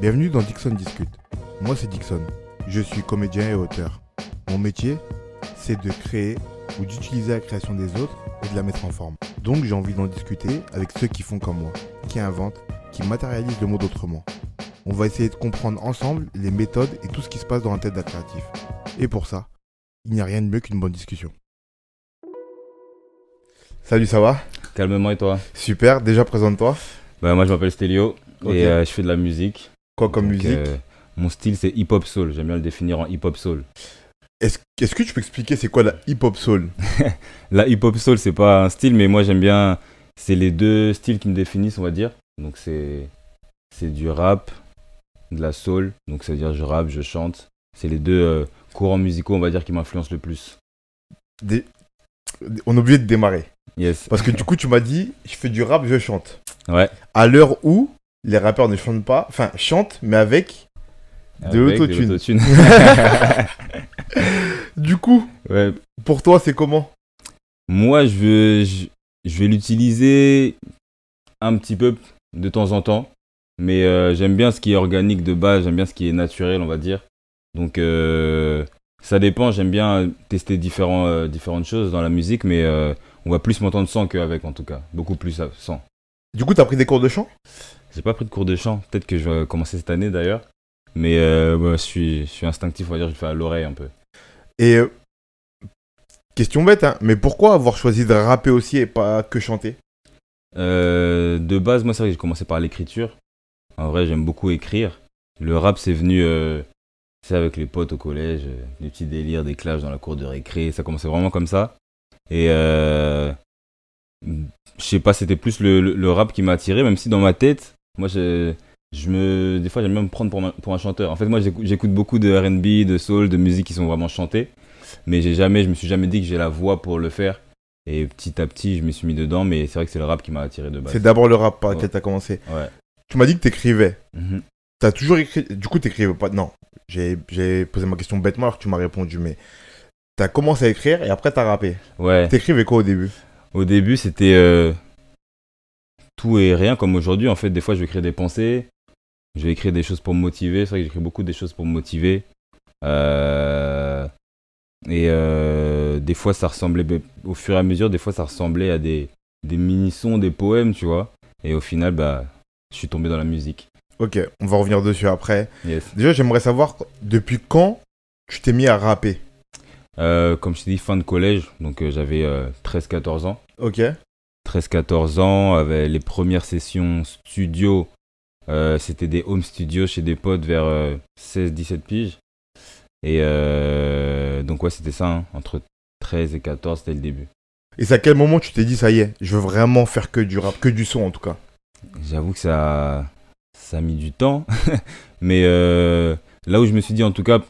Bienvenue dans Dixon Discute. Moi c'est Dixon. Je suis comédien et auteur. Mon métier, c'est de créer ou d'utiliser la création des autres et de la mettre en forme. Donc j'ai envie d'en discuter avec ceux qui font comme moi, qui inventent, qui matérialisent le monde autrement. On va essayer de comprendre ensemble les méthodes et tout ce qui se passe dans la tête d'un créatif. Et pour ça, il n'y a rien de mieux qu'une bonne discussion. Salut, ça va Calmement et toi Super, déjà présente-toi. Bah, moi je m'appelle Stelio et euh, je fais de la musique. Quoi comme musique euh, Mon style, c'est hip-hop soul. J'aime bien le définir en hip-hop soul. Est-ce est que tu peux expliquer c'est quoi la hip-hop soul La hip-hop soul, c'est pas un style, mais moi j'aime bien. C'est les deux styles qui me définissent, on va dire. Donc c'est c'est du rap, de la soul. Donc c'est-à-dire je rap je chante. C'est les deux euh, courants musicaux, on va dire, qui m'influencent le plus. On a oublié de démarrer. Yes. Parce que du coup, tu m'as dit, je fais du rap, je chante. Ouais. À l'heure où les rappeurs ne chantent pas, enfin chantent, mais avec, de l'autotune. du coup, pour toi, c'est comment Moi, je, je, vais l'utiliser un petit peu de temps en temps, mais euh, j'aime bien ce qui est organique de base, j'aime bien ce qui est naturel, on va dire. Donc, euh, ça dépend, j'aime bien tester euh, différentes choses dans la musique, mais on va plus m'entendre sans qu'avec en tout cas, beaucoup plus sans. Du coup, t'as pris des cours de chant j'ai pas pris de cours de chant. Peut-être que je vais commencer cette année d'ailleurs. Mais euh, je, suis, instinctif, on va dire, je le fais à l'oreille un peu. Et euh, question bête, hein, mais pourquoi avoir choisi de rapper aussi et pas que chanter euh, De base, moi, c'est vrai que j'ai commencé par l'écriture. En vrai, j'aime beaucoup écrire. Le rap, c'est venu c'est avec les potes au collège, des petits délires, des clashs dans la cour de récré. Ça commençait vraiment comme ça. Et je sais pas, c'était plus le, le rap qui m'a attiré, même si dans ma tête, moi, je, je me, des fois, j'aime même me prendre pour, pour, un chanteur. En fait, moi, j'écoute beaucoup de RB, de soul, de musique qui sont vraiment chantées. Mais j'ai jamais, je me suis jamais dit que j'ai la voix pour le faire. Et petit à petit, je me suis mis dedans. Mais c'est vrai que c'est le rap qui m'a attiré de base. C'est d'abord le rap par lequel tu as commencé. Ouais. Tu m'as dit que tu écrivais. Mhm. Tu as toujours écrit. Du coup, tu écrivais pas. Non, j'ai posé ma question bêtement alors que tu m'as répondu. Mais tu as commencé à écrire et après, tu as rappé. Ouais. Tu écrivais quoi au début Au début, c'était. Euh, tout et rien, comme aujourd'hui, en fait, des fois, je vais écrire des pensées, je vais écrire des choses pour me motiver. C'est vrai que j'écris beaucoup des choses pour me motiver. Euh, et euh, des fois, ça ressemblait, au fur et à mesure, des fois, ça ressemblait à des, des mini-sons, des poèmes, tu vois. Et au final, bah, je suis tombé dans la musique. Ok, on va revenir dessus après. Déjà, j'aimerais savoir depuis quand tu t'es mis à rapper euh, Comme je t'ai dit, fin de collège, donc j'avais 13-14 ans. Ok. 13-14 ans, avait les premières sessions studio, euh, c'était des home studios chez des potes vers 16-17 euh, piges. Et euh, donc ouais, c'était ça, hein, entre 13 et 14, c'était le début. Et c'est à quel moment tu t'es dit, ça y est, je veux vraiment faire que du rap, que du son en tout cas J'avoue que ça, ça a mis du temps, mais là où je me suis dit, en tout cas,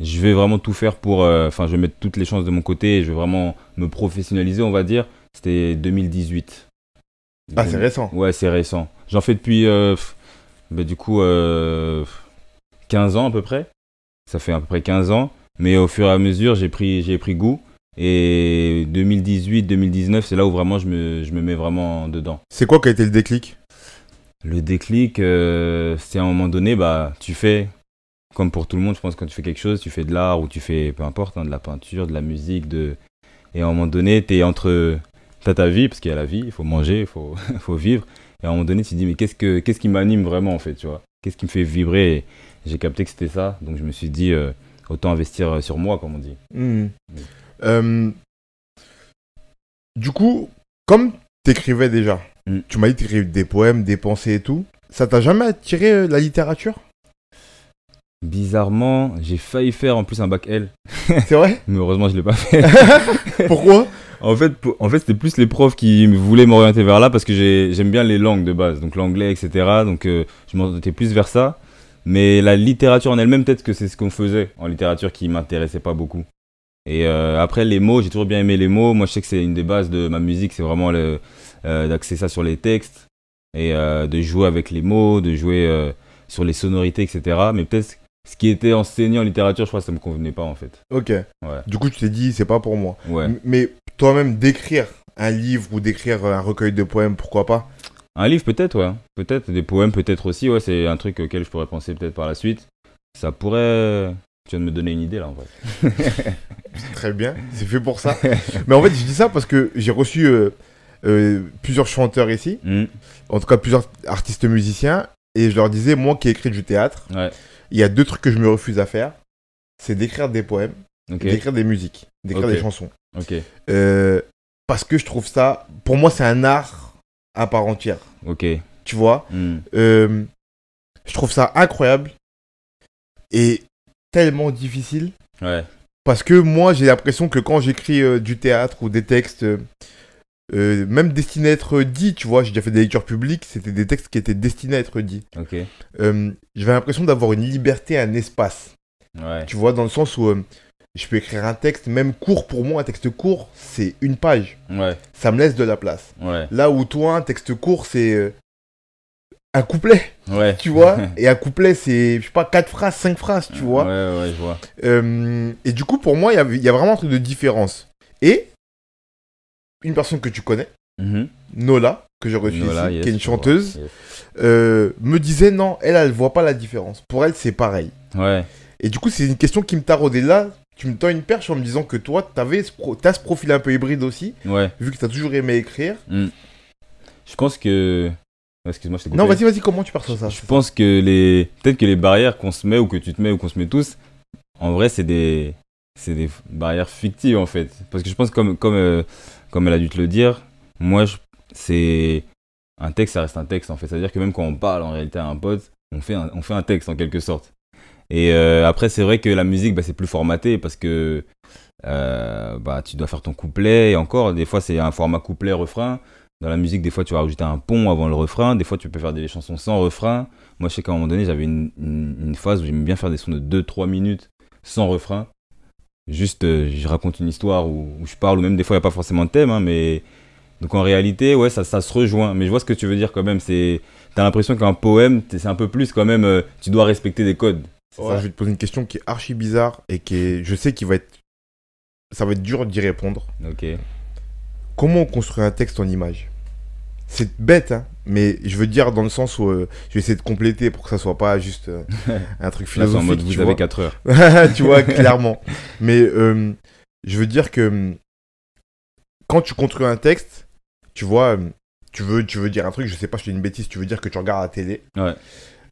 je vais vraiment tout faire pour. Enfin, je vais mettre toutes les chances de mon côté. Et je vais vraiment me professionnaliser, on va dire, c'était 2018. Ah, c'est récent. Ouais, c'est récent. J'en fais depuis, euh, bah, du coup, 15 euh, ans à peu près. Ça fait à peu près 15 ans. Mais au fur et à mesure, j'ai pris, j'ai pris goût. Et 2018-2019, c'est là où vraiment je me, je me mets vraiment dedans. C'est quoi qui a été le déclic Le déclic, euh, c'est à un moment donné, bah, tu fais, comme pour tout le monde, je pense, quand tu fais quelque chose, tu fais de l'art ou tu fais, peu importe, hein, de la peinture, de la musique, de... et à un moment donné, tu es entre T'as ta vie, parce qu'il y a la vie, il faut manger, il faut, vivre. Et à un moment donné, tu te dis, mais qu'est-ce, que, qu'est-ce qui m'anime vraiment, en fait, tu vois Qu'est-ce qui me fait vibrer j'ai capté que c'était ça. Donc, je me suis dit, euh, autant investir euh, sur moi, comme on dit. Mmh. Euh, du coup, comme t'écrivais déjà, mmh. tu m'as dit que t'écrivais des poèmes, des pensées et tout, ça t'a jamais attiré la littérature Bizarrement, j'ai failli faire en plus un bac L. C'est vrai Mais heureusement, je ne l'ai pas fait. Pourquoi en fait, en fait c'était plus les profs qui voulaient m'orienter vers là parce que j'aime bien les langues de base, donc l'anglais, etc. Donc euh, je m'orientais plus vers ça. Mais la littérature en elle-même, peut-être que c'est ce qu'on faisait en littérature qui m'intéressait pas beaucoup. Et euh, après, les mots, j'ai toujours bien aimé les mots. Moi, je sais que c'est une des bases de ma musique, c'est vraiment euh, d'axer ça sur les textes et de jouer avec les mots, de jouer sur les sonorités, etc. Mais peut-être ce qui était enseigné en littérature, je crois que ça me convenait pas en fait. Ok. Ouais. Du coup, tu t'es dit, c'est pas pour moi. mais toi-même, d'écrire un livre ou d'écrire euh, un recueil de poèmes, pourquoi pas Un livre, peut-être, ouais. Peut-être, des poèmes, peut-être aussi, ouais. C'est un truc auquel je pourrais penser peut-être par la suite. Ça pourrait. Tu viens de me donner une idée là en fait. Très bien, c'est fait pour ça. mais en fait, je dis ça parce que j'ai reçu. Euh, euh, plusieurs chanteurs ici, mm. en tout cas plusieurs artistes musiciens, et je leur disais, moi qui ai écrit du théâtre, ouais. Il y a deux trucs que je me refuse à faire. C'est d'écrire des poèmes, d'écrire des musiques, d'écrire des chansons. Euh, parce que je trouve ça, pour moi, c'est un art à part entière. Tu vois hmm. euh, Je trouve ça incroyable et tellement difficile. Ouais. Parce que moi, j'ai l'impression que quand j'écris euh, du théâtre ou des textes, euh, même destiné à être dit, tu vois. J'ai déjà fait des lectures publiques, c'était des textes qui étaient destinés à être dit. Ok. Euh, j'avais l'impression d'avoir une liberté, un espace. Ouais. Tu vois, dans le sens où euh, je peux écrire un texte, même court pour moi, un texte court, c'est une page. Ouais. Ça me laisse de la place. Ouais. Là où toi, un texte court, c'est un couplet. Ouais. Tu vois Et un couplet, c'est, je sais pas, quatre phrases, cinq phrases, tu vois Ouais, ouais, je vois. et du coup, pour moi, il y, a, y a vraiment un truc de différence. Et une personne que tu connais, mhm. Nola, que j'ai reçue qui est une chanteuse, euh, me disait non, elle, elle voit pas la différence. Pour elle, c'est pareil. Ouais. Et du coup, c'est une question qui me taraudait là. Tu me tends une perche en me disant que toi, tu ce as ce profil un peu hybride aussi, ouais. vu que tu as toujours aimé écrire. Hmm. Je pense que. Excuse-moi, je Non, vas-y, vas-y, comment tu perçois ça Je pense que les. Peut-être que les barrières qu'on se met ou que tu te mets ou qu'on se met tous, en vrai, c'est des. C'est des barrières fictives en fait. Parce que je pense comme. comme euh, comme elle a dû te le dire, moi, c'est un texte, ça reste un texte en fait. C'est-à-dire que même quand on parle en réalité à un pote, on fait un, on fait un texte en quelque sorte. Et euh, après, c'est vrai que la musique, bah, c'est plus formaté parce que euh, bah, tu dois faire ton couplet. Et encore, des fois, c'est un format couplet-refrain. Dans la musique, des fois, tu vas rajouter un pont avant le refrain. Des fois, tu peux faire des chansons sans refrain. Moi, je sais qu'à un moment donné, j'avais une, phase où j'aimais bien faire des sons de 2-3 minutes sans refrain. Juste, euh, je raconte une histoire où, je parle, ou même des fois, il n'y a pas forcément de thème, hein, mais. Donc en réalité, ouais, ça, se rejoint. Mais je vois ce que tu veux dire quand même. C'est, t'as l'impression qu'un poème, c'est un peu plus quand même. Euh, tu dois respecter des codes. je vais te poser une question qui est archi bizarre et qui est, je sais qu'il va être, ça va être dur d'y répondre. Ok. Comment on construit un texte en image C'est bête, hein mais je veux dire dans le sens où euh, je vais essayer de compléter pour que ça soit pas juste euh, un truc philosophique. en mode, vous avez 4 heures. tu vois, clairement. Mais euh, je veux dire que quand tu construis un texte, tu vois, tu veux, tu veux dire un truc, je sais pas, je dis une bêtise, tu veux dire que tu regardes la télé. Ouais.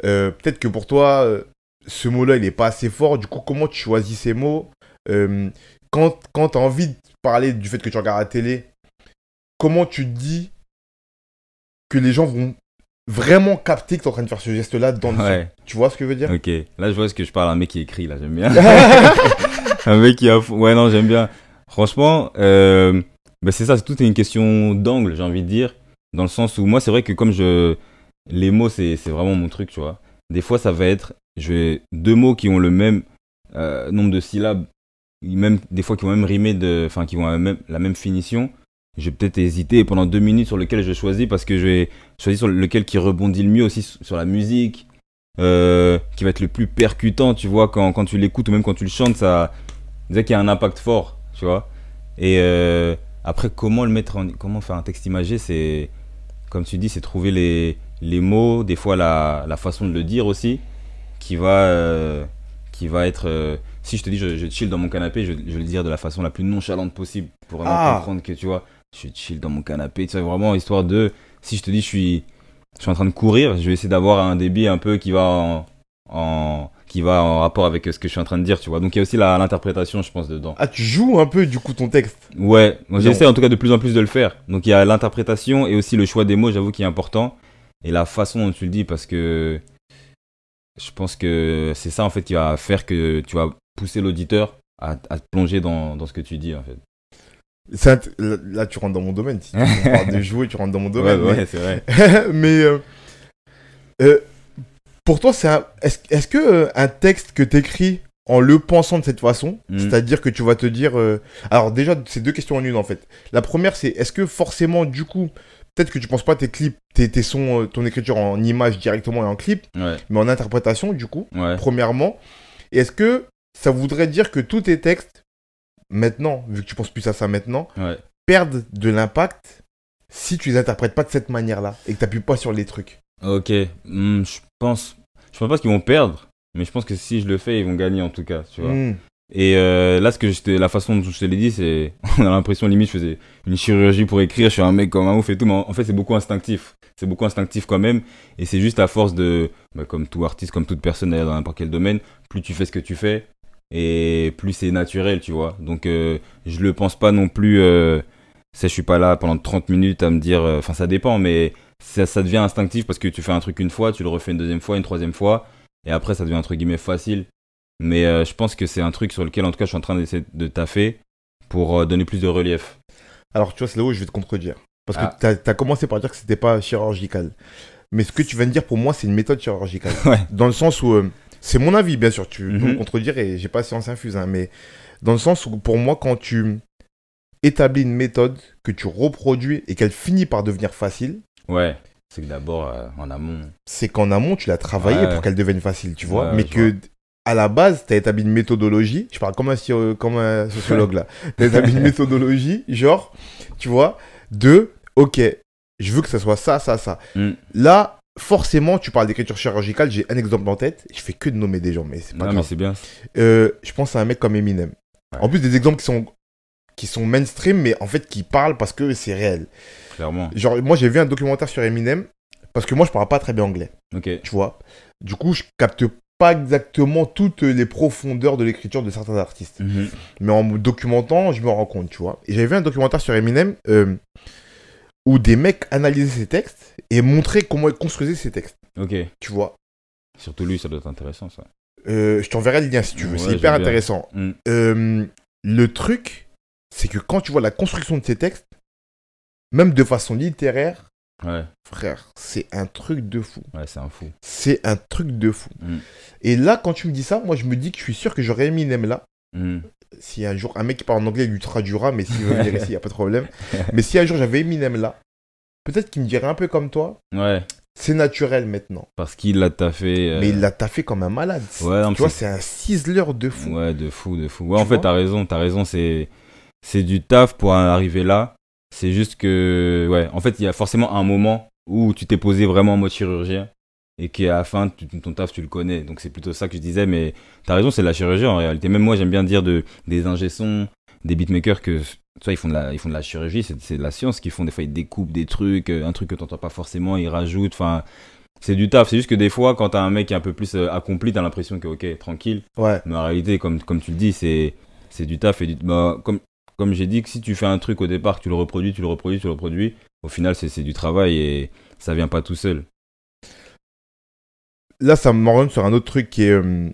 Peut-être que pour toi, ce mot-là, il est pas assez fort. Du coup, comment tu choisis ces mots Quand, quand tu as envie de parler du fait que tu regardes la télé, comment tu te dis que les gens vont vraiment capter que tu en train de faire ce geste-là dans Tu vois ce que je veux dire Ok, là je vois ce que je parle, un mec qui écrit, là j'aime bien. un mec qui a... Ouais non j'aime bien. Franchement, euh, bah, c'est ça, c'est tout une question d'angle j'ai envie de dire. Dans le sens où moi c'est vrai que comme je... Les mots c'est vraiment mon truc, tu vois. Des fois ça va être je deux mots qui ont le même euh, nombre de syllabes, même des fois qui vont même rimer, de... enfin qui ont la même finition j'ai peut-être hésité pendant deux minutes sur lequel je choisis parce que je vais choisir sur lequel qui rebondit le mieux aussi sur la musique, euh, qui va être le plus percutant, tu vois, quand, quand tu l'écoutes ou même quand tu le chantes, ça, déjà qu'il y a un impact fort, tu vois. Et euh, après, comment le mettre en, comment faire un texte imagé, c'est, comme tu dis, c'est trouver les, les mots, des fois la, la, façon de le dire aussi, qui va, euh, qui va être si je te dis je, je chill dans mon canapé, je, vais le dire de la façon la plus nonchalante possible pour vraiment ah. comprendre que tu vois. Je suis chill dans mon canapé. tu sais vraiment histoire de. Si je te dis, je suis, je suis en train de courir, je vais essayer d'avoir un débit un peu qui va en, qui va en rapport avec ce que je suis en train de dire, tu vois. Donc il y a aussi l'interprétation, je pense, dedans. Ah, tu joues un peu du coup ton texte. Ouais, j'essaie en tout cas de plus en plus de le faire. Donc il y a l'interprétation et aussi le choix des mots, j'avoue, qui est important. Et la façon dont tu le dis, parce que je pense que c'est ça en fait qui va faire que tu vas pousser l'auditeur à, plonger dans ce que tu dis en fait. Là, tu rentres dans mon domaine. tu parles de jouer, tu rentres dans mon domaine. Ouais, c'est vrai. mais euh, euh, pour toi, est-ce, est que euh, un texte que t'écris en le pensant de cette façon, mm. c'est-à-dire que tu vas te dire. Alors, déjà, c'est deux questions en une en fait. La première, c'est est-ce que forcément, du coup, peut-être que tu penses pas tes clips, tes, ton écriture en images directement et en clip, mais en interprétation, du coup, premièrement. est-ce que ça voudrait dire que tous tes textes maintenant, vu que tu penses plus à ça maintenant, perdre perdent de l'impact si tu les interprètes pas de cette manière-là et que tu n'appuies pas sur les trucs. Ok, hmm, je pense. Je pense pas qu'ils vont perdre, mais je pense que si je le fais, ils vont gagner en tout cas, tu vois. Hmm. Et euh, là, ce que la façon dont je te l'ai dit, c'est, on a l'impression limite, je faisais une chirurgie pour écrire, je suis un mec comme un ouf et tout, mais en fait, c'est beaucoup instinctif. C'est beaucoup instinctif quand même, et c'est juste à force de, bah, comme tout artiste, comme toute personne dans n'importe quel domaine, plus tu fais ce que tu fais, et plus c'est naturel, tu vois. Donc euh, je le pense pas non plus. Euh, ça, je suis pas là pendant 30 minutes à me dire. Euh, enfin, ça dépend, mais ça, devient instinctif parce que tu fais un truc une fois, tu le refais une deuxième fois, une troisième fois, et après ça devient entre guillemets facile. Mais euh, je pense que c'est un truc sur lequel en tout cas je suis en train d'essayer de taffer pour donner plus de relief. Alors tu vois, c'est là où je vais te contredire. Parce que ah. tu as, commencé par dire que c'était pas chirurgical. Mais ce que tu viens de dire, pour moi, c'est une méthode chirurgicale. Dans le sens où c'est mon avis, bien sûr. Tu peux mhm. contredire et j'ai pas science infuse, hein, mais dans le sens où pour moi, quand tu établis une méthode que tu reproduis et qu'elle finit par devenir facile. Ouais. C'est que d'abord euh, en amont. C'est qu'en amont, tu l'as travaillé pour qu'elle devienne facile, tu vois. mais que à la base, tu as établi une méthodologie. Je parle comme un, sociologue là. Tu as établi une méthodologie, genre, tu vois, de OK, je veux que ça soit ça, ça, ça. Mm. Là, forcément, tu parles d'écriture chirurgicale, j'ai un exemple en tête, je fais que de nommer des gens, mais c'est pas grave. c'est bien. Euh, je pense à un mec comme Eminem. En plus, des exemples qui sont, qui sont mainstream, mais en fait qui parlent parce que c'est réel. Clairement. Genre, moi j'ai vu un documentaire sur Eminem, parce que moi je parle pas très bien anglais. Ok. Tu vois Du coup, je capte pas exactement toutes les profondeurs de l'écriture de certains artistes. Mhm. Mais en documentant, je me rends compte, tu vois. Et j'avais vu un documentaire sur Eminem. Euh, où des mecs analysaient ces textes et montraient comment ils construisaient ces textes. Ok. Tu vois. Surtout lui, ça doit être intéressant, ça. Euh, je t'enverrai le lien si tu veux, c'est hyper intéressant. Mm. Euh, le truc, c'est que quand tu vois la construction de ces textes, même de façon littéraire, frère, c'est un truc de fou. Ouais, c'est un fou. C'est un truc de fou. Mm. Et là, quand tu me dis ça, moi, je me dis que je suis sûr que j'aurais une là. Mm. Si un jour, un mec qui parle en anglais lui traduira, mais s'il veut venir ici, il n'y a pas de problème. Mais si un jour j'avais Eminem là, peut-être qu'il me dirait un peu comme toi. Ouais. C'est naturel maintenant. Parce qu'il l'a taffé. Euh, mais il l'a taffé comme un malade. Ouais, tu vois, c'est un ciseleur de fou. Ouais, de fou, de fou. Ouais, en fait, t'as raison, t'as raison. C'est du taf pour arriver là. C'est juste que, ouais, en fait, il y a forcément un moment où tu t'es posé vraiment en mode chirurgien et qui la fin ton taf tu le connais donc c'est plutôt ça que je disais mais t'as raison c'est de la chirurgie en réalité même moi j'aime bien dire de des ingé-sons des beatmakers que soit ils font de la ils font de la chirurgie c'est de la science qu'ils font des fois ils découpent des trucs euh, un truc que t'entends pas forcément ils rajoutent enfin c'est du taf c'est juste que des fois quand t'as un mec qui est un peu plus euh, accompli t'as l'impression que ok tranquille ouais mais en réalité comme comme tu le dis c'est c'est du taf et bah, comme comme j'ai dit que si tu fais un truc au départ tu le reproduis tu le reproduis tu le reproduis au final c'est du travail et ça vient pas tout seul là, ça m'oriente sur un autre truc qui est euh,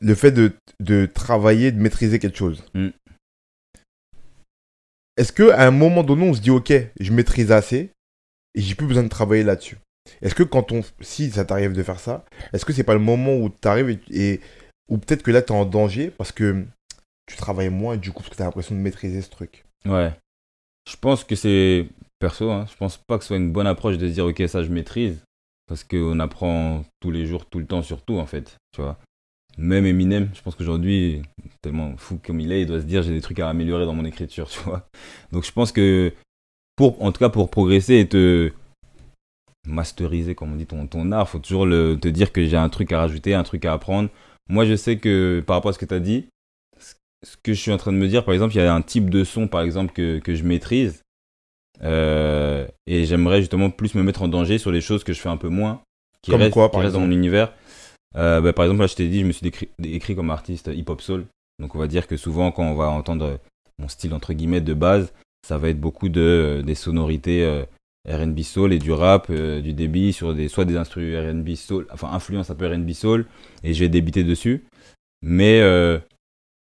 le fait de, travailler, de maîtriser quelque chose. Mm. Est-ce qu'à un moment donné, on se dit, OK, je maîtrise assez et j'ai plus besoin de travailler là-dessus Est-ce que quand on. Si ça t'arrive de faire ça, est-ce que c'est pas le moment où tu et. et peut-être que là, tu t'es en danger parce que tu travailles moins et du coup, parce que t'as l'impression de maîtriser ce truc Ouais. Je pense que c'est. Perso, hein, je pense pas que ce soit une bonne approche de dire, OK, ça, je maîtrise. Parce qu'on apprend tous les jours, tout le temps, surtout, en fait, tu vois. Même Eminem, je pense qu'aujourd'hui, tellement fou comme il est, il doit se dire j'ai des trucs à améliorer dans mon écriture, tu vois. Donc je pense que, pour, en tout cas, pour progresser et te masteriser, comme on dit, ton, art, art, faut toujours te dire que j'ai un truc à rajouter, un truc à apprendre. Moi, je sais que par rapport à ce que tu as dit, ce que je suis en train de me dire, par exemple, il y a un type de son, par exemple, que je maîtrise, euh, et j'aimerais justement plus me mettre en danger sur les choses que je fais un peu moins, qui restent, quoi, par exemple dans mon univers. Euh, bah, par exemple, là, je t'ai dit, je me suis décrit, écrit comme artiste hip-hop soul. Donc, on va dire que souvent, quand on va entendre mon style entre guillemets de base, ça va être beaucoup de euh, des sonorités R&B soul et du rap, du débit sur des soit des instruments R&B soul, enfin influence un peu R&B soul, et je vais débiter dessus. Mais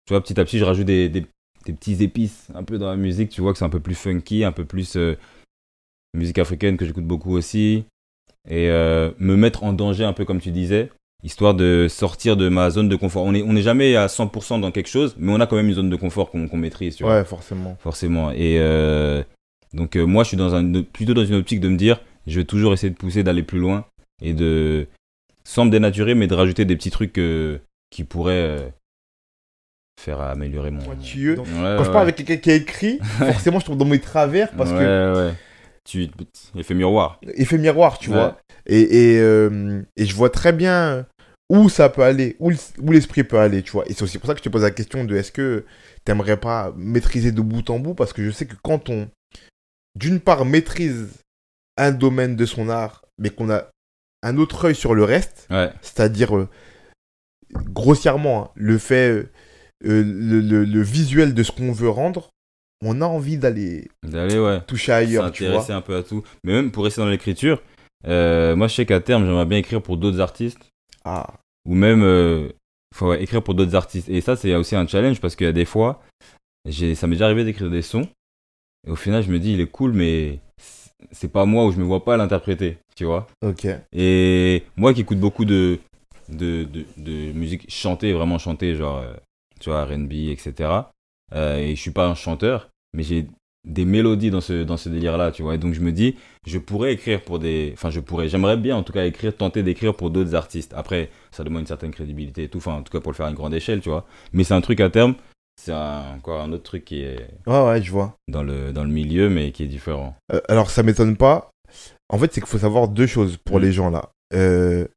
tu vois, petit à petit, je rajoute des, des petits épices un peu dans la musique. Tu vois que c'est un peu plus funky, un peu plus euh, musique africaine que j'écoute beaucoup aussi. Et euh, me mettre en danger un peu comme tu disais, histoire de sortir de ma zone de confort. On n'est on est jamais à 100% dans quelque chose, mais on a quand même une zone de confort qu'on maîtrise. Tu vois. Ouais, forcément. Forcément. Et euh, donc moi, je suis dans un, plutôt dans une optique de me dire, je vais toujours essayer de pousser, d'aller plus loin et de sans me dénaturer, mais de rajouter des petits trucs qui pourraient faire améliorer mon. quand je parle avec quelqu'un qui a écrit, forcément, je tombe dans mes travers parce que. Ouais, Tu... Effet miroir. Effet miroir, tu vois. Euh, et, je vois très bien où ça peut aller, où l'esprit peut aller, tu vois. Et c'est aussi pour ça que je te pose la question de est-ce que tu aimerais pas maîtriser de bout en bout Parce que je sais que quand on, d'une part, maîtrise un domaine de son art, mais qu'on a un autre œil sur le reste, c'est-à-dire, euh, grossièrement, hein, le fait euh, euh, le, le, visuel de ce qu'on veut rendre, on a envie d'aller toucher ailleurs. S'intéresser un peu à tout. Mais même pour rester dans l'écriture, euh, moi je sais qu'à terme, j'aimerais bien écrire pour d'autres artistes. Ah. Ou même euh, faut, écrire pour d'autres artistes. Et ça, c'est aussi un challenge parce qu'il y a des fois, ça m'est déjà arrivé d'écrire des sons. Et au final, je me dis, il est cool, mais c'est pas moi où je me vois pas l'interpréter, tu vois. Ok. Et moi qui écoute beaucoup de, de, de, de musique chantée, vraiment chantée, genre tu vois, RB, etc. Euh, et je suis pas un chanteur, mais j'ai des mélodies dans ce, dans ce délire-là, tu vois. Et donc je me dis, je pourrais écrire pour des... Enfin, je pourrais, j'aimerais bien en tout cas écrire, tenter d'écrire pour d'autres artistes. Après, ça demande une certaine crédibilité et tout, enfin, en tout cas pour le faire à une grande échelle, tu vois. Mais c'est un truc à terme, c'est encore un autre truc qui est... Ouais, ouais, je vois. Dans le, dans le milieu, mais qui est différent. Euh, alors, ça m'étonne pas. En fait, c'est qu'il faut savoir deux choses pour mm. les gens là. Euh,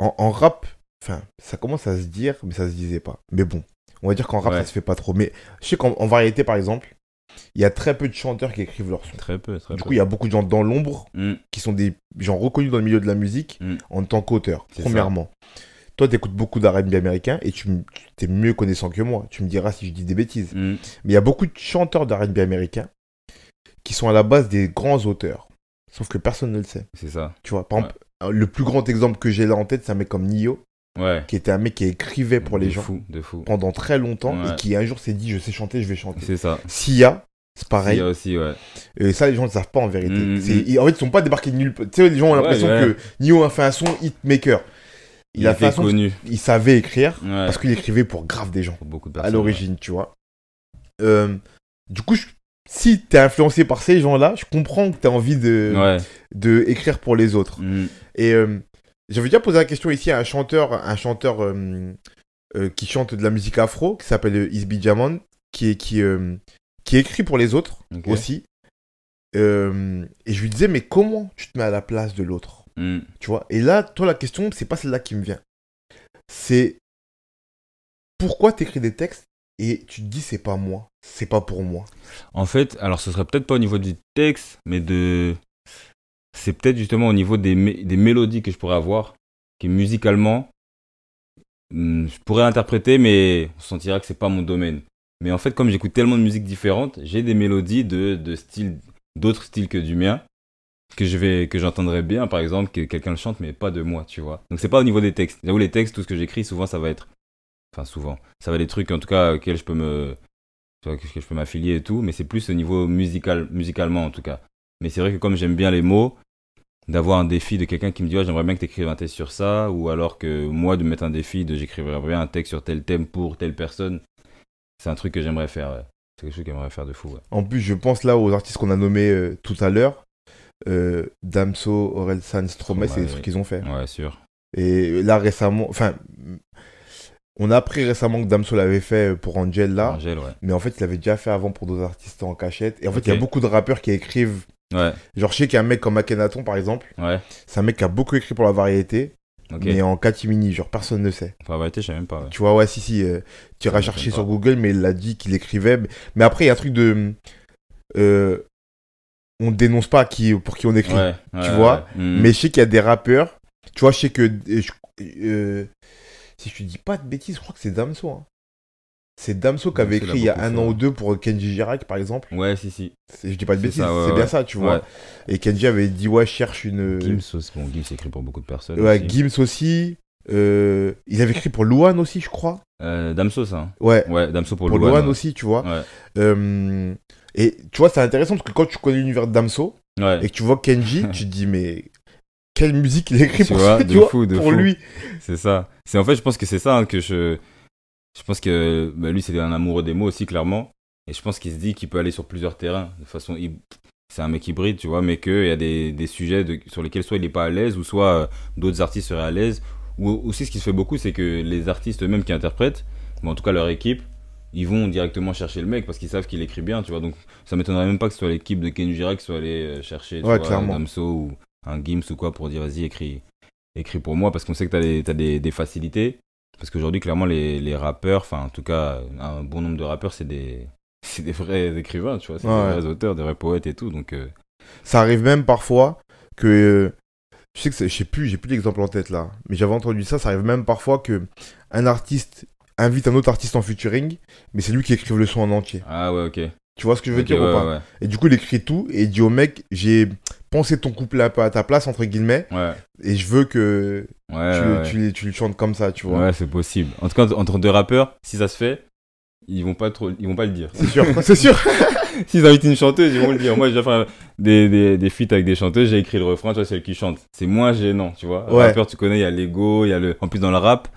en, rap, Enfin, ça commence à se dire, mais ça se disait pas. Mais bon, on va dire qu'en rap, ça se fait pas trop. Mais je sais qu'en variété, par exemple, il y a très peu de chanteurs qui écrivent leurs sons. Très peu, très peu. Du coup, il y a beaucoup de gens dans l'ombre mm. qui sont des gens reconnus dans le milieu de la musique mm. en tant qu'auteurs, premièrement. Toi, tu écoutes beaucoup d'R&B américain et tu t'es mieux connaissant que moi. Tu me diras si je dis des bêtises. Mm. Mais il y a beaucoup de chanteurs d'R&B américain qui sont à la base des grands auteurs. Sauf que personne ne le sait. C'est ça. Tu vois, par exemple, le plus grand exemple que j'ai là en tête, c'est un mec comme Nio. Ouais. qui était un mec qui écrivait pour les gens de fou. pendant très longtemps et qui un jour s'est dit je sais chanter, je vais chanter. C'est ça. Sia, c'est pareil. aussi, ouais. Et ça, les gens ne savent pas en vérité. Mm, mm. En fait, ils sont pas débarqués de nulle part. Tu sais, les gens ont l'impression que Nio a fait un son hitmaker. Il, a fait un son, connu. Il savait écrire parce qu'il écrivait pour grave des gens. Pour beaucoup À l'origine, tu vois. Euh, du coup, si si es influencé par ces gens-là, je comprends que tu as envie de, de écrire pour les autres. Mm. Et euh, j'avais déjà posé la question ici à un chanteur, un chanteur euh, euh, qui chante de la musique afro, qui s'appelle euh, Isbi qui, qui, qui écrit pour les autres aussi. et je lui disais, mais comment tu te mets à la place de l'autre hmm. Tu vois Et là, toi, la question, c'est pas celle-là qui me vient. C'est pourquoi tu écris des textes et tu te dis, c'est pas moi, c'est pas pour moi. En fait, alors ce serait peut-être pas au niveau du texte, mais de c'est peut-être justement au niveau des, mélodies que je pourrais avoir, qui musicalement, hmm, je pourrais interpréter, mais on sentira que c'est pas mon domaine. Mais en fait, comme j'écoute tellement de musiques différentes, j'ai des mélodies de, de d'autres styles que du mien, que je vais, que j'entendrai bien, par exemple, que quelqu'un chante, mais pas de moi, tu vois. Donc c'est pas au niveau des textes. J'avoue, les textes, tout ce que j'écris, souvent ça va être, enfin souvent, ça va être des trucs en tout cas auxquels je peux me, que je peux m'affilier et tout, mais c'est plus au niveau musical, musicalement en tout cas. Mais c'est vrai que comme j'aime bien les mots, d'avoir un défi de quelqu'un qui me dit j'aimerais bien que tu écrives un texte sur ça ou alors que moi de mettre un défi de j'écrirais bien un texte sur tel thème pour telle personne c'est un truc que j'aimerais faire c'est quelque chose que j'aimerais faire de fou en plus je pense là aux artistes qu'on a nommés euh, tout à l'heure euh, Damso Aurel San Stromae c'est des trucs qu'ils ont fait ouais sûr et là récemment enfin on a appris récemment que Damso l'avait fait pour Angel là mais en fait il l'avait déjà fait avant pour d'autres artistes en cachette et en fait il y a beaucoup de rappeurs qui écrivent Genre, je sais qu'il y a un mec comme Akhenaton, par exemple. C'est un mec qui a beaucoup écrit pour la variété. Mais en catimini, genre personne ne sait. la variété, je sais même pas. Tu vois, ouais, si, si. Euh, tu iras chercher sur Google, mais il l'a dit qu'il écrivait. Mais après, il y a un truc de. Euh, on dénonce pas qui, pour qui on écrit. tu vois Mais mhm. je sais qu'il y a des rappeurs. Tu vois, je sais que. Euh, si je te dis pas de bêtises, je crois que c'est Damso. Hein. C'est Damso qui avait écrit il y a un an ou deux pour Kenji Girac, par exemple. Ouais, si, si. Je dis pas de bêtises, c'est bien ça, tu vois. Et Kenji avait dit, ouais, cherche une. Euh, Gims aussi. Bon, Gims écrit pour beaucoup de personnes. Ouais, aussi. Gims aussi. Euh, il avait écrit pour Luan aussi, je crois. Euh, Damso, ça. Hein. Ouais. Ouais, Damso pour, pour Luan. aussi, tu vois. et tu vois, c'est intéressant parce que quand tu connais l'univers de Damso et que tu vois Kenji, tu te dis, mais quelle musique il a écrit pour, lui. C'est ça. C'est en fait, je pense que c'est ça hein, que je je pense que bah, lui, c'est un amoureux des mots aussi, clairement. Et je pense qu'il se dit qu'il peut aller sur plusieurs terrains. De façon, c'est un mec hybride, tu vois, mais qu'il y a des, sujets sur lesquels soit il n'est pas à l'aise, ou soit euh, d'autres artistes seraient à l'aise. Ou aussi, ce qui se fait beaucoup, c'est que les artistes eux-mêmes qui interprètent, mais en tout cas leur équipe, ils vont directement chercher le mec parce qu'ils savent qu'il écrit bien, tu vois. Donc, ça m'étonnerait même pas que ce soit l'équipe de Ken soit allée euh, chercher un Damso ou un Gims ou quoi pour dire vas-y, écris, écris pour moi parce qu'on sait que tu as, des facilités. Parce qu'aujourd'hui, clairement, les, rappeurs, enfin, en tout cas, un bon nombre de rappeurs, c'est des, des vrais écrivains, tu vois, c'est des vrais auteurs, des vrais poètes et tout. Donc, euh. Ça arrive même parfois que. Tu je sais que je sais plus, j'ai plus d'exemple en tête là, mais j'avais entendu ça. Ça arrive même parfois que un artiste invite un autre artiste en featuring, mais c'est lui qui écrive le son en entier. Ah ouais, ok. Tu vois ce que je veux dire ou pas Et du coup, il écrit tout et il dit au mec j'ai pensé ton couple à, à ta place, entre guillemets, et je veux que tu, tu, le chantes comme ça, tu vois. Ouais, c'est possible. En tout cas, entre deux rappeurs, si ça se fait, ils vont pas, trop, ils vont pas le dire. C'est sûr, c'est sûr. S'ils invitent une chanteuse, ils vont le dire. Moi, j'ai fait des, des, feats avec des chanteuses, j'ai écrit le refrain, tu vois, celle qui chante. C'est moins gênant, tu vois. Rappeur, tu connais, il y a l'ego, il y a le. En plus, dans le rap,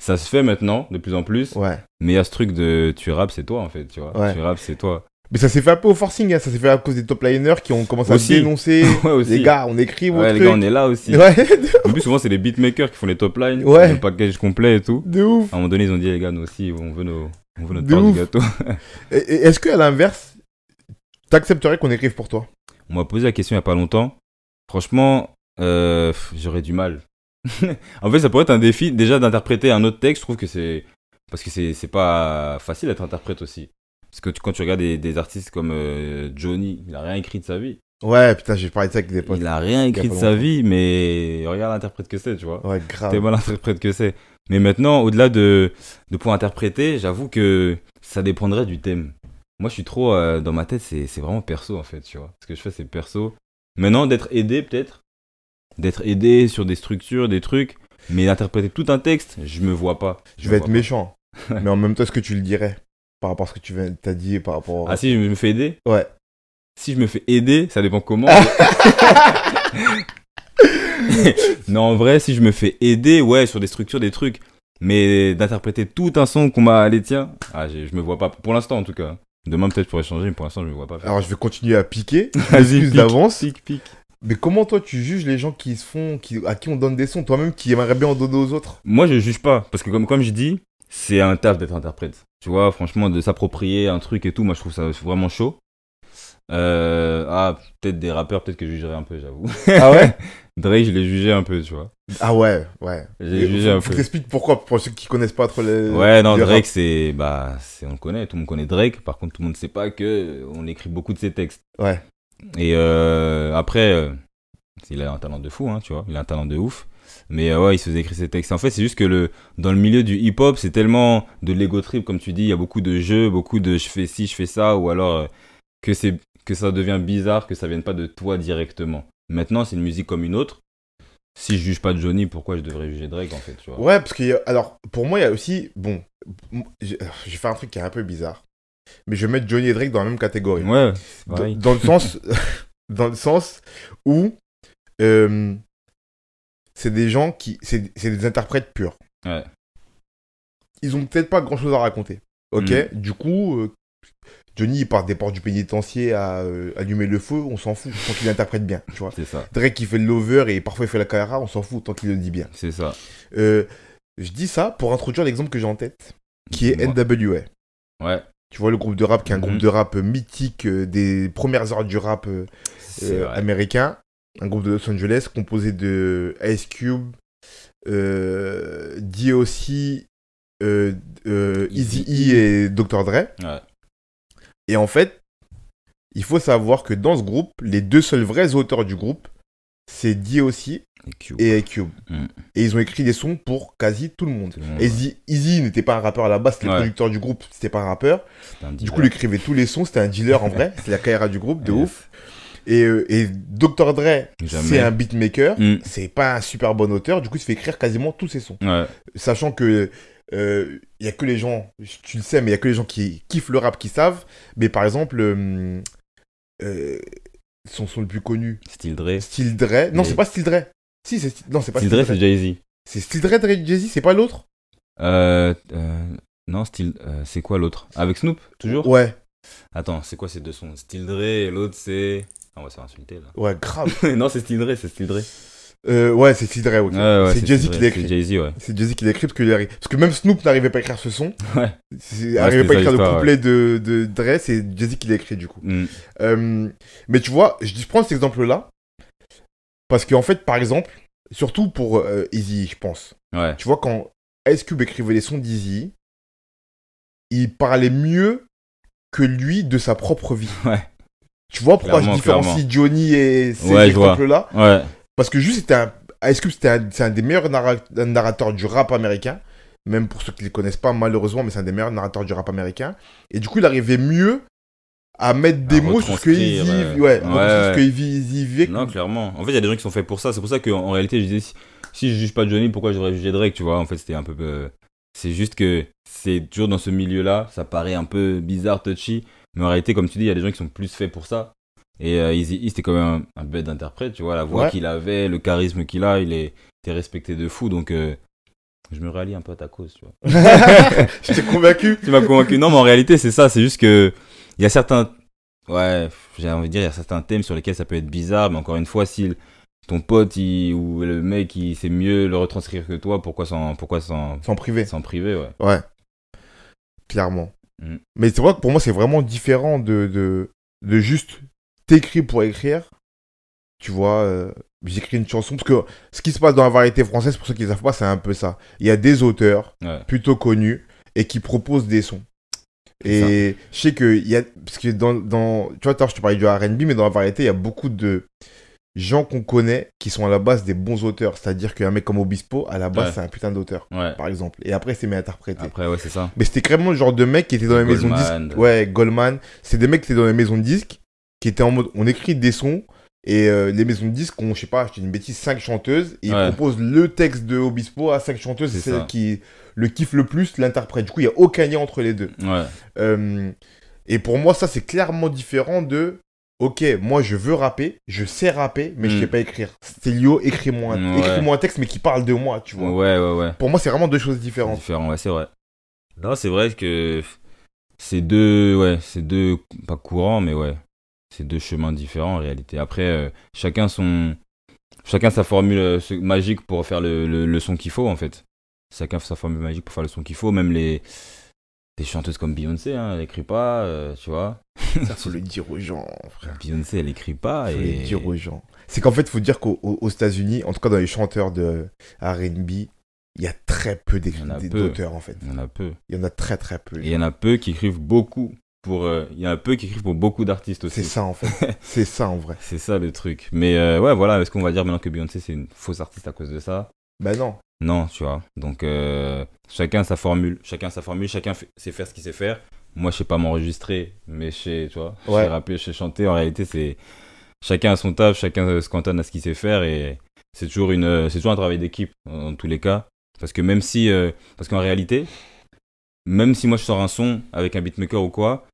ça se fait maintenant de plus en plus. Ouais. Mais il y a ce truc de tu raps, c'est toi en fait, tu vois. Tu c'est toi. Mais ça s'est fait un peu au forcing, hein. ça s'est fait à cause des top liners qui ont commencé à dénoncer. Les gars, on écrit. Ouais, les gars, on est là aussi. en plus, souvent, c'est les beatmakers qui font les top lines, ouais. le package complet et tout. De ouf. À un moment donné, ils ont dit, les gars, nous aussi, on veut, on veut notre part du gâteau. Est-ce qu'à l'inverse, t'accepterais qu'on écrive pour toi On m'a posé la question il n'y a pas longtemps. Franchement, euh, j'aurais du mal. en fait, ça pourrait être un défi déjà d'interpréter un autre texte. Je trouve que c'est. Parce que c'est pas facile d'être interprète aussi. Parce que quand tu regardes des, artistes comme euh, Johnny, il a rien écrit de sa vie. Ouais, putain, j'ai parlé de ça avec des potes. Il a rien écrit de sa vie, mais regarde l'interprète que c'est, tu vois. Ouais, grave. T'es mal interprète que c'est. Mais maintenant, au-delà de, de pouvoir interpréter, j'avoue que ça dépendrait du thème. Moi, je suis trop euh, dans ma tête, c'est vraiment perso en fait, tu vois. Ce que je fais, c'est perso. Maintenant, d'être aidé peut-être, d'être aidé sur des structures, des trucs, mais interpréter tout un texte, je me vois pas. Je, vais être méchant, mais en même temps, est-ce que tu le dirais par rapport à ce que tu viens, as dit par rapport. À... Ah si je me fais aider. Ouais. Si je me fais aider, ça dépend comment. non, en vrai, si je me fais aider, ouais, sur des structures, des trucs. Mais d'interpréter tout un son qu'on m'a allé tiens, ah, je me vois pas pour l'instant en tout cas. Demain peut-être je pourrais changer, mais pour l'instant je me vois pas. Alors je vais continuer à piquer. Vas-y, d'avance. Pique, pique. Mais comment toi tu juges les gens qui se font, qui, à qui on donne des sons, toi-même qui aimerais bien en donner aux autres Moi je juge pas, parce que comme, comme je dis, c'est un taf d'être interprète. Tu vois, franchement, de s'approprier un truc et tout, moi je trouve ça vraiment chaud. Euh, ah, peut-être des rappeurs, peut-être que je jugerais un peu, j'avoue. Ah ouais Drake, je l'ai jugé un peu, tu vois. Ah ouais, ouais. J'ai jugé un faut peu. pourquoi, pour ceux qui connaissent pas trop les. Ouais, non, Drake, c'est. Bah, on le connaît, tout le monde connaît Drake. Par contre, tout le monde ne sait pas que euh, on écrit beaucoup de ses textes. Ouais. Et euh, après, il a un talent de fou, hein, tu vois. Il a un talent de ouf. Mais euh, ouais, il se faisait écrire ses textes. En fait, c'est juste que le, dans le milieu du hip-hop, c'est tellement de l'ego trip, comme tu dis. Il y a beaucoup de jeux, beaucoup de je fais ci, je fais ça, ou alors euh, que, c'est, que ça devient bizarre, que ça vienne pas de toi directement. Maintenant, c'est une musique comme une autre. Si je juge pas Johnny, pourquoi je devrais juger Drake en fait Ouais, parce que alors pour moi il y a aussi bon, je vais faire un truc qui est un peu bizarre, mais je vais mettre Johnny et Drake dans la même catégorie. Ouais. Dans, dans, le sens, dans le sens où euh, c'est des gens qui. C'est des interprètes purs. Ils ont peut-être pas grand chose à raconter. Ok mm. Du coup, euh, Johnny, il part des portes du pénitencier à euh, allumer le feu, on s'en fout, tant qu'il interprète bien. Tu vois c'est ça. Drake, qui fait le lover et parfois il fait la carrière, on s'en fout tant qu'il le dit bien. C'est ça. Euh, je dis ça pour introduire l'exemple que j'ai en tête, qui est NWA. Ouais. Tu vois le groupe de rap qui est un groupe mm-hmm. de rap mythique des premières heures du rap américain un groupe de Los Angeles composé de Ice Cube, euh, DOC, Easy E et Dr. Dre. Et en fait, il faut savoir que dans ce groupe, les deux seuls vrais auteurs du groupe, c'est DOC et Cube. Et, Cube. Mm. et ils ont écrit des sons pour quasi tout le monde. Easy, n'était pas un rappeur à la base, c'était le producteur du groupe, c'était pas un rappeur. du coup, il écrivait tous les sons, c'était un dealer en vrai, c'est la carrière du groupe, de ouf. Et, euh, et Dr. Dre, c'est un beatmaker, mm. c'est pas un super bon auteur, du coup, il se fait écrire quasiment tous ses sons. Sachant que il euh, y a que les gens, tu le sais, mais il y a que les gens qui kiffent le rap qui savent. Mais par exemple, euh, son son le plus connu. Style Dre. Style Dre. Non, c'est pas Style Dre. Si, c'est pas Style Dre. c'est Jay-Z. C'est Style Dre, Dre Jay-Z, c'est pas l'autre Non, Style. c'est quoi l'autre Avec Snoop, toujours Ouais. Attends, c'est quoi ces deux sons Style Dre et l'autre c'est. Ah, on va se faire là. Ouais, grave. non, c'est Steel Dre, c'est Steel euh, ouais, c'est Steel c'est Jay-Z qui l'écrit. C'est jay ouais. C'est Jay-Z qui l'écrit parce que, parce que même Snoop n'arrivait pas à écrire ce son. Ouais. Il n'arrivait pas à écrire le couplet de, de Dre, c'est Jay-Z qui écrit, du coup. Mm. Euh, mais tu vois, je prends cet exemple là parce qu'en fait, par exemple, surtout pour euh, Easy, je pense. Ouais. Tu vois, quand Ice Cube écrivait les sons d'Easy, il parlait mieux que lui de sa propre vie. Ouais. Tu vois pourquoi je différencie Johnny et ces exemples-là ouais. Parce que juste, c'était un. Ice Cube, c'était c'est un des meilleurs narrateurs du rap américain. Même pour ceux qui ne le connaissent pas, malheureusement, mais c'est un des meilleurs narrateurs du rap américain. Et du coup, il arrivait mieux à mettre des mots sur ce qu'il vivait. Ouais, Non, clairement. En fait, il y a des gens qui sont faits pour ça. C'est pour ça qu'en réalité, je disais, si, je juge pas Johnny, pourquoi je devrais juger Drake, tu vois En fait, c'était un peu... Euh, c'est juste que c'est toujours dans ce milieu-là, ça paraît un peu bizarre, touchy, mais en réalité, comme tu dis, il y a des gens qui sont plus faits pour ça. Et euh, Easy e, c'était quand même un, bête d'interprète, tu vois, la voix qu'il avait, le charisme qu'il a, il est, était respecté de fou, donc euh, je me rallie un peu à ta cause, tu vois. je t'ai convaincu. tu m'as convaincu. Non, mais en réalité, c'est ça, c'est juste que il y a certains, ouais, j'ai envie de dire, il y a certains thèmes sur lesquels ça peut être bizarre, mais encore une fois, si ton pote ou le mec, il sait mieux le retranscrire que toi, pourquoi s'en, pourquoi s'en priver S'en priver, ouais. Ouais, clairement. Mm. Mais c'est vrai que pour moi, c'est vraiment différent de, de, juste t'écrire pour écrire. Tu vois, euh, j'écris une chanson. Parce que ce qui se passe dans la variété française, pour ceux qui ne savent pas, c'est un peu ça. Il y a des auteurs plutôt connus et qui proposent des sons. Et je sais que, y a, parce que dans, dans tu vois, je te parlais du RB, mais dans la variété, il y a beaucoup de, gens qu'on connaît qui sont à la base des bons auteurs. C'est-à-dire qu'un mec comme Obispo, à la base, c'est un putain d'auteur, par exemple. Et après, c'est mis interprété. Après, ouais, c'est ça. Mais c'était carrément le genre de mec qui était dans les maisons de disques. Ouais, Goldman. C'est des mecs qui étaient dans les maisons de disques, qui étaient en mode on écrit des sons. Et euh, les maisons de disques ont, je sais pas, je dis une bêtise, cinq chanteuses. Et ils proposent le texte de Obispo à cinq chanteuses. C'est celle qui le kiffe le plus, l'interprète. Du coup, il n'y a aucun lien entre les deux. Euh, et pour moi, ça, c'est clairement différent de ok, moi je veux rapper, je sais rapper, mais je hmm. sais pas écrire. lio écris-moi un... texte, mais qui parle de moi, tu vois. Ouais, ouais, ouais. Pour moi, c'est vraiment deux choses différentes. Différent, ouais, c'est vrai. Non, c'est vrai que c'est deux, ouais, c'est deux, pas courants, mais ouais, c'est deux chemins différents en réalité. Après, euh, chacun son, chacun sa formule euh, magique pour faire le, le son qu'il faut en fait. Chacun sa formule magique pour faire le son qu'il faut, même les des chanteuses comme Beyoncé, hein, elle écrit pas, euh, tu vois. Ça, faut le dire aux gens, frère. Beyoncé, elle écrit pas. Faut le dire aux gens. C'est qu'en fait, faut dire qu'aux États-Unis, en tout cas dans les chanteurs de RB, il y a très peu d'auteurs, en fait. Il y en a peu. Il y en a très, très peu. il y en a peu qui écrivent beaucoup. Pour, euh, il y en a peu qui écrivent pour beaucoup d'artistes aussi. C'est ça, en fait. c'est ça, en vrai. C'est ça le truc. Mais euh, ouais, voilà, est-ce qu'on va dire maintenant que Beyoncé, c'est une fausse artiste à cause de ça bah non. Non, tu vois. Donc euh, chacun sa formule, chacun sa formule, chacun sait faire ce qu'il sait faire. Moi, je sais pas m'enregistrer, mais chez, tu vois, je sais rapper, je sais chanter. En réalité, c'est chacun a son taf, chacun se euh, cantonne à ce qu'il sait faire et c'est toujours une, euh, c'est toujours un travail d'équipe dans tous les cas. Parce que même si, parce qu'en réalité, même si moi je sors un son avec un beatmaker ou quoi,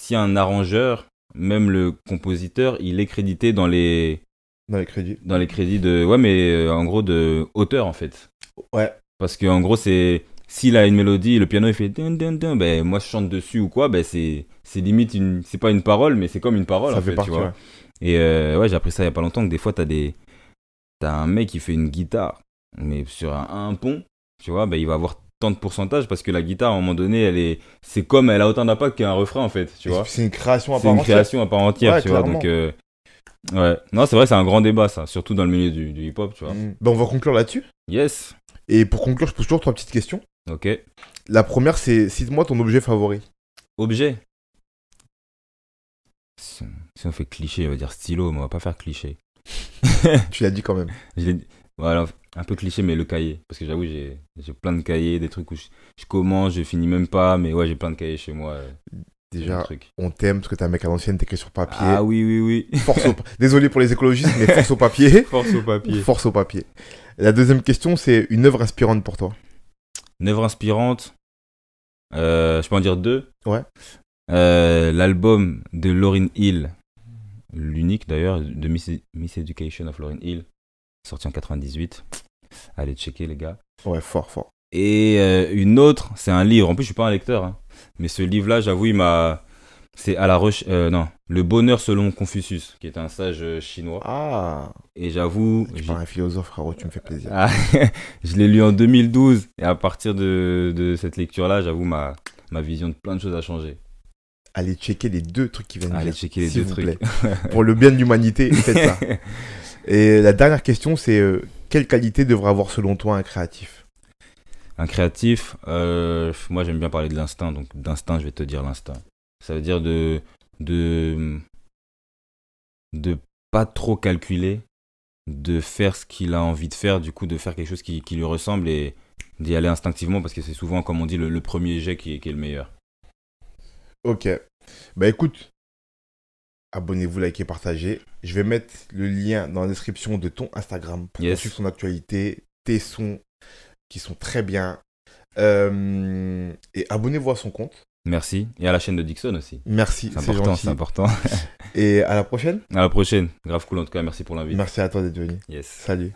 si un arrangeur, même le compositeur, il est crédité dans les dans les crédits. Dans les crédits de. Ouais, mais euh, en gros, de auteur, en fait. Ouais. Parce qu'en gros, c'est. S'il a une mélodie, le piano il fait dun dun dun, ben moi je chante dessus ou quoi, ben c'est limite une c'est pas une parole mais c'est comme une parole en fait, partie, tu vois. Et euh, ouais, j'ai appris ça il y a pas longtemps que des fois t'as des t'as un mec qui fait une guitare mais sur un, pont, tu vois, ben il va avoir tant de pourcentage parce que la guitare à un moment donné elle est c'est comme elle a autant d'impact qu'un refrain en fait tu vois c'est une création à part entière c'est une création à part entière tu vois donc Ouais, non, c'est vrai, c'est un grand débat, ça, surtout dans le milieu du, hip-hop, tu vois. Mm. Bah, on va conclure là-dessus. Yes. Et pour conclure, je pose toujours trois petites questions. Ok. La première, c'est cite-moi ton objet favori. Objet si on, fait cliché, on va dire stylo, mais on va pas faire cliché. tu l'as dit quand même. Voilà, un peu cliché, mais le cahier. Parce que j'avoue, j'ai plein de cahiers, des trucs où je, commence, je finis même pas, mais ouais, j'ai plein de cahiers chez moi. Déjà, on t'aime parce que t'es un mec à l'ancienne, t'écris sur papier. Ah oui, oui, oui. Force Désolé pour les écologistes, mais force au papier. force au papier. Force au papier. La deuxième question, c'est une œuvre inspirante pour toi. Une œuvre inspirante euh, Je peux en dire deux. Ouais. Euh, l'album de Lauryn Hill, l'unique d'ailleurs, de Miss, e-, Education of Lauryn Hill, sorti en 98. Allez checker, les gars. Ouais, fort, fort. Et euh, une autre, c'est un livre. En plus, je suis pas un lecteur. Hein. Mais ce livre-là, j'avoue, il m'a. C'est à la recherche euh, non, Le Bonheur selon Confucius, qui est un sage euh, chinois. Ah Et j'avoue. Tu parles philosophe, frérot, tu me fais plaisir. Ah, je l'ai lu en 2012, et à partir de, cette lecture-là, j'avoue, ma, vision de plein de choses a changé allez checker les deux trucs qui viennent allez checker les deux trucs. Pour le bien de l'humanité, faites ça. Et la dernière question, c'est euh, quelle qualité devrait avoir selon toi un créatif un créatif, euh, moi j'aime bien parler de l'instinct, donc d'instinct, je vais te dire l'instinct. Ça veut dire de, de, de pas trop calculer, de faire ce qu'il a envie de faire, du coup de faire quelque chose qui, lui ressemble et d'y aller instinctivement parce que c'est souvent, comme on dit, le, premier jet qui, est le meilleur. Ok. Bah écoute, abonnez-vous, likez, partagez. Je vais mettre le lien dans la description de ton Instagram pour suivre son actualité, tes sons qui sont très bien. Euh, et abonnez-vous à son compte. Merci. Et à la chaîne de Dixon aussi. Merci. C'est important, c'est important. et à la prochaine. À la prochaine. Grave cool en tout cas. Merci pour l'invite. Merci à toi d'être venu. Yes. Salut.